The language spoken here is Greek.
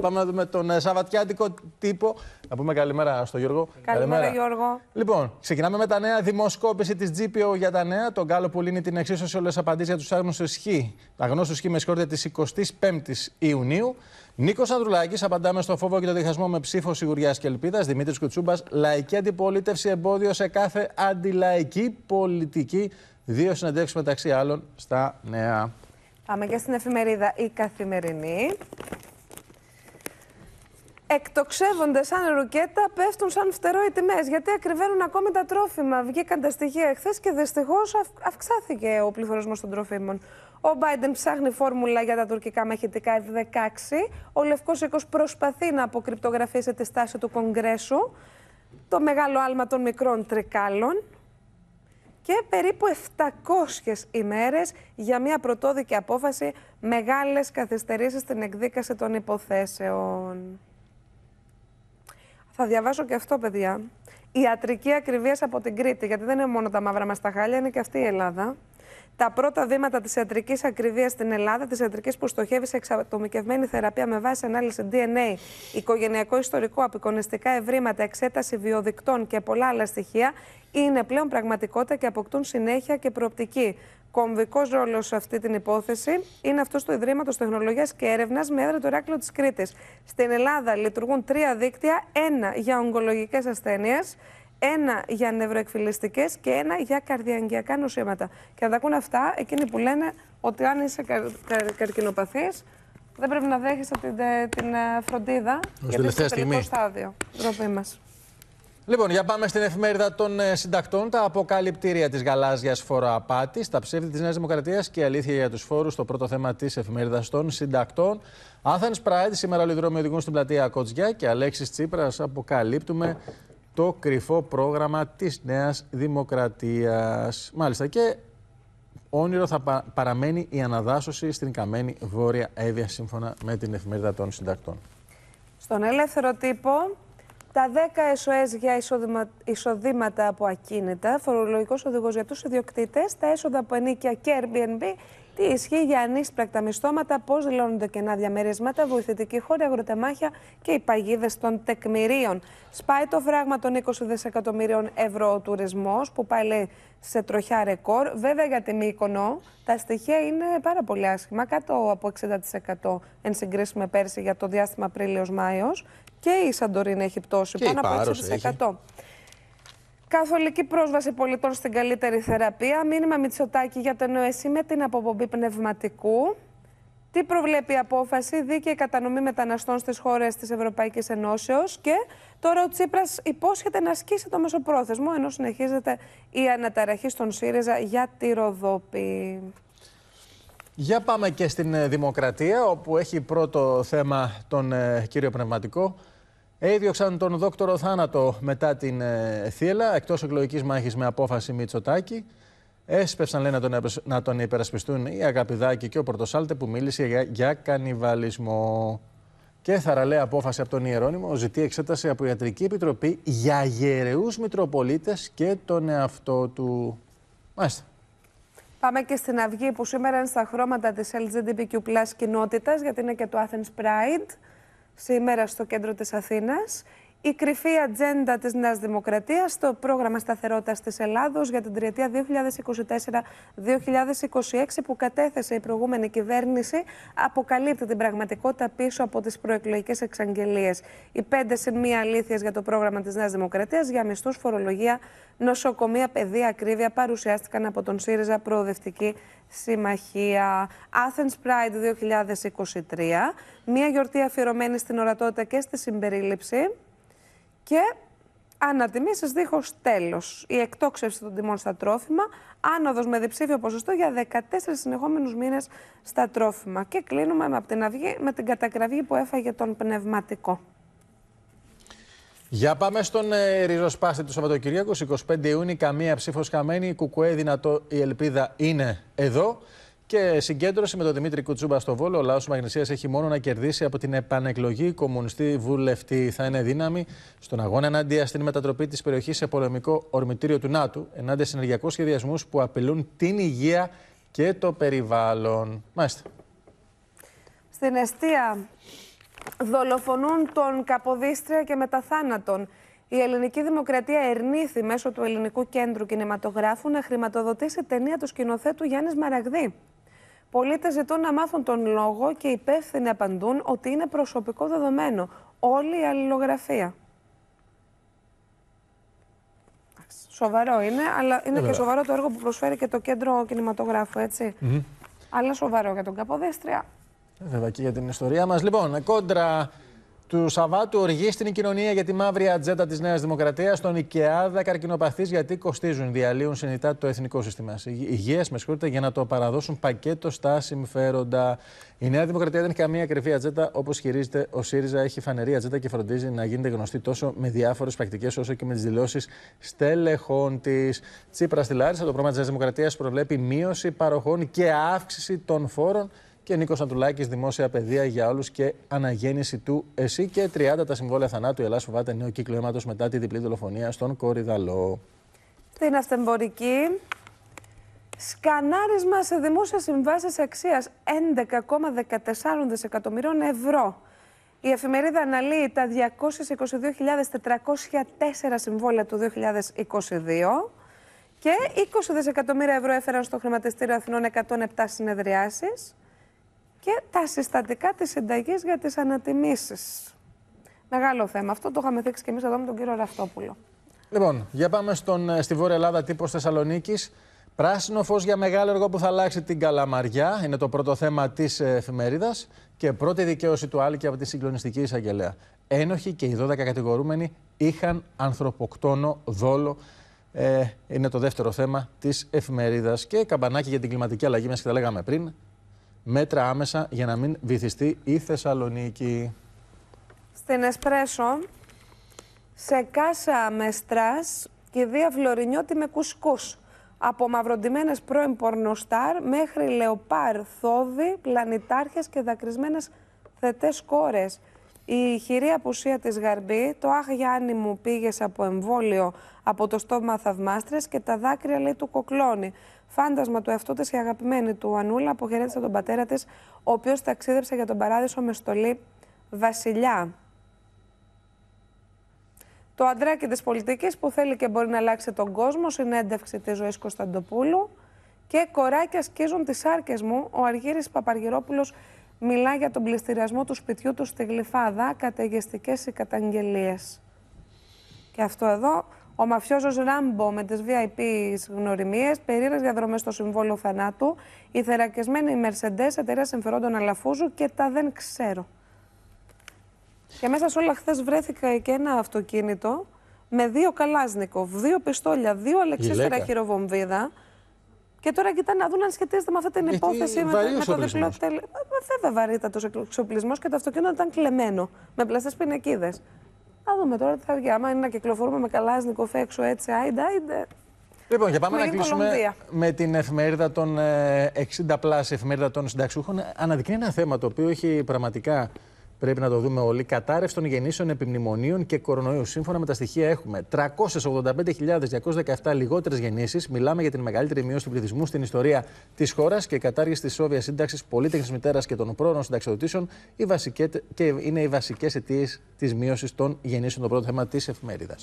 Πάμε να δούμε τον ε, Σαββατιάτικο τύπο. Να πούμε καλημέρα στον Γιώργο. Καλημέρα, καλημέρα, Γιώργο. Λοιπόν, ξεκινάμε με τα νέα. Δημοσκόπηση της GPO για τα νέα. Τον κάλο που λύνει την εξίσωση όλες απαντήσεις για τους άγνωστου χ. Τα γνώστου χ με συγχωρείτε της 25η Ιουνίου. Νίκος Ανδρουλάκης, απαντάμε στο φόβο και το διχασμό με ψήφος σιγουριάς και ελπίδας. Δημήτρης Κουτσούμπας, λαϊκή αντιπολίτευση, εμπόδιο σε κάθε αντιλαϊκή πολιτική. Δύο συνεντεύξεις μεταξύ άλλων στα νέα. Πάμε και στην εφημερίδα Η Καθημερινή εκτοξεύονται σαν ρουκέτα, πέφτουν σαν φτερό οι τιμές. Γιατί ακριβένουν ακόμη τα τρόφιμα. Βγήκαν τα στοιχεία εχθές και δυστυχώς αυξάθηκε ο πληθωρισμός των τροφίμων. Ο Biden ψάχνει φόρμουλα για τα τουρκικά μαχητικά F-16. Ο λευκός Οίκος προσπαθεί να αποκρυπτογραφήσει τη στάση του Κογκρέσου. Το μεγάλο άλμα των μικρών τρικάλων. Και περίπου 700 ημέρες για μια πρωτόδικη απόφαση μεγάλες καθυστερήσεις στην εκδίκαση των υποθέσεων. Θα διαβάσω και αυτό, παιδιά. Ιατρική ακριβία από την Κρήτη. Γιατί δεν είναι μόνο τα μαύρα μας τα χάλια, είναι και αυτή η Ελλάδα τα πρώτα βήματα της ιατρικής ακριβίας στην Ελλάδα, της ιατρικής που στοχεύει σε εξατομικευμένη θεραπεία με βάση ανάλυση DNA, οικογενειακό ιστορικό, απεικονιστικά ευρήματα, εξέταση βιοδικτών και πολλά άλλα στοιχεία, είναι πλέον πραγματικότητα και αποκτούν συνέχεια και προοπτική. Κομβικός ρόλος σε αυτή την υπόθεση είναι αυτός του Ιδρύματος Τεχνολογίας και Έρευνας με έδρα του Ράκλου της Κρήτης. Στην Ελλάδα λειτουργούν τρία δίκτυα: ένα για ογκολογικές ασθένειες, ένα για νευροεκφυλιστικές και ένα για καρδιαγγειακά νοσήματα. Και αν τα ακούν αυτά, εκείνοι που λένε ότι αν είσαι καρ, καρκινοπαθής, δεν πρέπει να δέχεσαι την, ε, την ε, φροντίδα. Ως γιατί στο στάδιο. μας. Λοιπόν, για πάμε στην εφημερίδα των ε, συντακτών. Τα αποκαλυπτήρια της γαλάζιας φοροαπάτης, τα ψεύδη της Νέας Δημοκρατίας και η αλήθεια για τους φόρους. Το πρώτο θέμα της εφημερίδας των συντακτών. Άθεν Σπράιντ, σήμερα ολιδρόμοι οδηγούν στην πλατεία Κοτζιά και Αλέξης Τσίπρας αποκαλύπτουμε το κρυφό πρόγραμμα της Νέας Δημοκρατίας. Μάλιστα και όνειρο θα παραμένει η αναδάσωση στην καμένη Βόρεια Εύβοια σύμφωνα με την εφημερίδα των συντακτών. Στον ελεύθερο τύπο, τα 10 SOS για εισοδήματα από ακίνητα, φορολογικός οδηγός για τους ιδιοκτήτες, τα έσοδα από ενίκεια και Airbnb τι ισχύει για ανίσπρακτα μισθώματα, πώς δηλώνονται κενά διαμερίσματα, βοηθητική χώρα, αγροτεμάχια και οι παγίδες των τεκμηρίων. Σπάει το φράγμα των 20 δισεκατομμυρίων ευρώ ο τουρισμός, που πάει λέει, σε τροχιά ρεκόρ. Βέβαια για τη Μύκονο τα στοιχεία είναι πάρα πολύ άσχημα, κάτω από 60% εν συγκρίση με πέρσι για το διάστημα Απρίλιο-Μάιο. Και η Σαντορίνη έχει πτώσει πάνω από 6%. Καθολική πρόσβαση πολιτών στην καλύτερη θεραπεία. Μήνυμα Μητσοτάκη για το ΝΟΕΣΥ με την αποπομπή πνευματικού. Τι προβλέπει η απόφαση, δίκαιη κατανομή μεταναστών στις χώρες της Ευρωπαϊκής Ενώσεως. Και τώρα ο Τσίπρας υπόσχεται να ασκήσει το μεσοπρόθεσμο, ενώ συνεχίζεται η αναταραχή στον ΣΥΡΙΖΑ για τη Ροδόπη. Για πάμε και στην ε, Δημοκρατία, όπου έχει πρώτο θέμα τον ε, κύριο Πνευματικό. Έδιωξαν τον δόκτωρο θάνατο μετά την ε, θύελα, εκτός εκλογικής μάχης με απόφαση Μητσοτάκη. Έσπευσαν, λένε, να τον, να τον υπερασπιστούν η Αγαπηδάκη και ο Πορτοσάλτε που μίλησε για, για κανιβαλισμό. Και θαραλέα απόφαση από τον Ιερώνυμο ζητεί εξέταση από Ιατρική Επιτροπή για γεραιούς Μητροπολίτες και τον εαυτό του. Μάλιστα. Πάμε και στην Αυγή που σήμερα είναι στα χρώματα της LGBTQ κοινότητας γιατί είναι και το Athens Pride σήμερα στο κέντρο της Αθήνας η κρυφή ατζέντα της Νέας Δημοκρατίας στο πρόγραμμα σταθερότητας της Ελλάδος για την τριετία 2024-2026 που κατέθεσε η προηγούμενη κυβέρνηση αποκαλύπτει την πραγματικότητα πίσω από τις προεκλογικές εξαγγελίες. Οι πέντε σημεία αλήθειες για το πρόγραμμα της Νέας Δημοκρατίας για μισθούς, φορολογία, νοσοκομεία, παιδεία, ακρίβεια παρουσιάστηκαν από τον ΣΥΡΙΖΑ Προοδευτική Συμμαχία Athens Pride 2023. Μία γιορτή αφιερωμένη στην ορατότητα και στη συμπερίληψη και ανατιμήσεις δίχως τέλος. Η εκτόξευση των τιμών στα τρόφιμα, άνοδος με διψήφιο ποσοστό για 14 συνεχόμενους μήνες στα τρόφιμα. Και κλείνουμε με, την αυγή, με την κατακραυγή που έφαγε τον πνευματικό. Για πάμε στον ε, ριζοσπάστη του Σαββατοκυριακού. 25 Ιούνιου, καμία ψήφος χαμένη. Κουκουέ, δυνατό η ελπίδα είναι εδώ. Και συγκέντρωση με τον Δημήτρη Κουτσούμπα στο Βόλο. Ο λαός Μαγνησίας έχει μόνο να κερδίσει από την επανεκλογή. Κομμουνιστή βουλευτή θα είναι δύναμη στον αγώνα ενάντια στην μετατροπή της περιοχής σε πολεμικό ορμητήριο του ΝΑΤΟΥ Ενάντια σε ενεργειακούς σχεδιασμούς που απειλούν την υγεία και το περιβάλλον. Μάλιστα. Στην αιστεία δολοφονούν τον Καποδίστρια και μετά Η ελληνική δημοκρατία ερνήθη μέσω του Ελληνικού Κέντρου Κινηματογράφου να χρηματοδοτήσει ταινία του σκηνοθέτου Γιάννης Μαραγδί. Πολίτες ζητούν να μάθουν τον λόγο και οι υπεύθυνοι απαντούν ότι είναι προσωπικό δεδομένο. Όλη η αλληλογραφία. Σοβαρό είναι, αλλά είναι και σοβαρό το έργο που προσφέρει και το κέντρο κινηματογράφου, έτσι. Αλλά σοβαρό για τον Καποδίστρια. Ε, βέβαια και για την ιστορία μας. Λοιπόν, κόντρα του Σαββάτου οργή στην κοινωνία για τη μαύρη ατζέντα της Νέας Δημοκρατίας. Στον Ικεάδα καρκινοπαθεί γιατί κοστίζουν, διαλύουν συνειδητά το εθνικό σύστημα υγεία, με συγχωρείτε, για να το παραδώσουν πακέτο στα συμφέροντα. Η Νέα Δημοκρατία δεν έχει καμία ακριβή ατζέντα, όπως χειρίζεται ο ΣΥΡΙΖΑ. Έχει φανερή ατζέντα και φροντίζει να γίνεται γνωστή τόσο με διάφορες πρακτικές όσο και με τις δηλώσεις στελεχών της. Τσίπρας στη Λάρισα, το πρόγραμμα της Νέας Δημοκρατίας προβλέπει μείωση παροχών και αύξηση των φόρων και Νίκος Αντουλάκη, δημόσια παιδεία για όλους και αναγέννηση του ΕΣΥ. Και 30 τα συμβόλαια θανάτου. Η Ελλάδα φοβάται νέο κύκλο αίματος μετά τη διπλή δολοφονία στον Κορυδαλό. Την αυτεμπορική. Σκανάρισμα σε δημόσια συμβάσεις αξίας 11,14 δισεκατομμυρίων ευρώ. Η εφημερίδα αναλύει τα 222.404 συμβόλαια του 2022 και 20 δισεκατομμύρια ευρώ έφεραν στο χρηματιστήριο Αθηνών 107 συνεδριάσεις και τα συστατικά της συνταγή για τις ανατιμήσεις. Μεγάλο θέμα. Αυτό το είχαμε δείξει και εμείς εδώ με τον κύριο Ραυτόπουλο. Λοιπόν, για πάμε στον, ε, στη Βόρεια Ελλάδα τύπος Θεσσαλονίκης. Πράσινο φως για μεγάλο έργο που θα αλλάξει την Καλαμαριά. Είναι το πρώτο θέμα της ε, εφημερίδας. Και πρώτη δικαίωση του και από τη συγκλονιστική εισαγγελέα. Ένοχοι και οι 12 κατηγορούμενοι είχαν ανθρωποκτόνο δόλο. Ε, είναι το δεύτερο θέμα της εφημερίδας. Και καμπανάκι για την κλιματική αλλαγή, μας και τα λέγαμε πριν μέτρα άμεσα για να μην βυθιστεί η Θεσσαλονίκη. Στην Εσπρέσο, σε κάσα με στρας και δία φλωρινιώτη με κουσκούς. Από μαυροντημένες πρώην πορνοστάρ μέχρι λεοπάρ, θόδι, πλανητάρχες και δακρυσμένες θετές κόρες. Η χειρή απουσία της Γαρμπή, το «Αχ Γιάννη μου πήγες από εμβόλιο από το στόμα θαυμάστρες» και τα δάκρυα λέει του κοκλώνει. Φάντασμα του εαυτού της και αγαπημένη του Ανούλα αποχαιρέτησε τον πατέρα της, ο οποίος ταξίδεψε για τον παράδεισο με στολή βασιλιά. Το αντράκι της πολιτικής που θέλει και μπορεί να αλλάξει τον κόσμο, συνέντευξη της ζωής Κωνσταντοπούλου και κοράκια σκίζουν τις άρκε μου, ο Αργύρης Παπαργυρόπουλος μιλά για τον πληστηριασμό του σπιτιού του στη Γλυφάδα, καταιγεστικές οι καταγγελίες. Και αυτό εδώ, ο μαφιόζος Ράμπο με τις VIP γνωριμίες, περίεργες διαδρομές στο Συμβόλαιο Θανάτου, η θερακεσμένη Mercedes, εταιρεία συμφερόντων Αλαφούζου και τα δεν ξέρω. Και μέσα σε όλα χθες βρέθηκα και ένα αυτοκίνητο με δύο καλάσνικο, δύο πιστόλια, δύο αλεξίστερα χειροβομβίδα. Και τώρα κοιτάνε να δουν αν σχετίζεται με αυτή την ε, υπόθεση με, με το διπλό βέβαια βαρύτατο εξοπλισμός και το αυτοκίνητο ήταν κλεμμένο με πλαστές πινακίδε. Α δούμε τώρα τι θα βγει. Άμα είναι να κυκλοφορούμε με καλά, Νικοφέ έξω έτσι, άιντα, άιντα. Λοιπόν, για πάμε να κλείσουμε με την εφημερίδα των ε, 60 πλάσι, εφημερίδα των συνταξιούχων. Αναδεικνύει ένα θέμα το οποίο έχει πραγματικά Πρέπει να το δούμε όλοι. Κατάρρευση των γεννήσεων επιμνημονίων και κορονοϊού. Σύμφωνα με τα στοιχεία, έχουμε 385.217 λιγότερες γεννήσεις. Μιλάμε για την μεγαλύτερη μείωση του πληθυσμού στην ιστορία της χώρας και κατάργηση της όβια σύνταξης πολίτεχνης μητέρας και των πρόωρων συνταξιδοτήσεων και είναι οι βασικές αιτίες της μείωσης των γεννήσεων. Το πρώτο θέμα της εφημερίδας.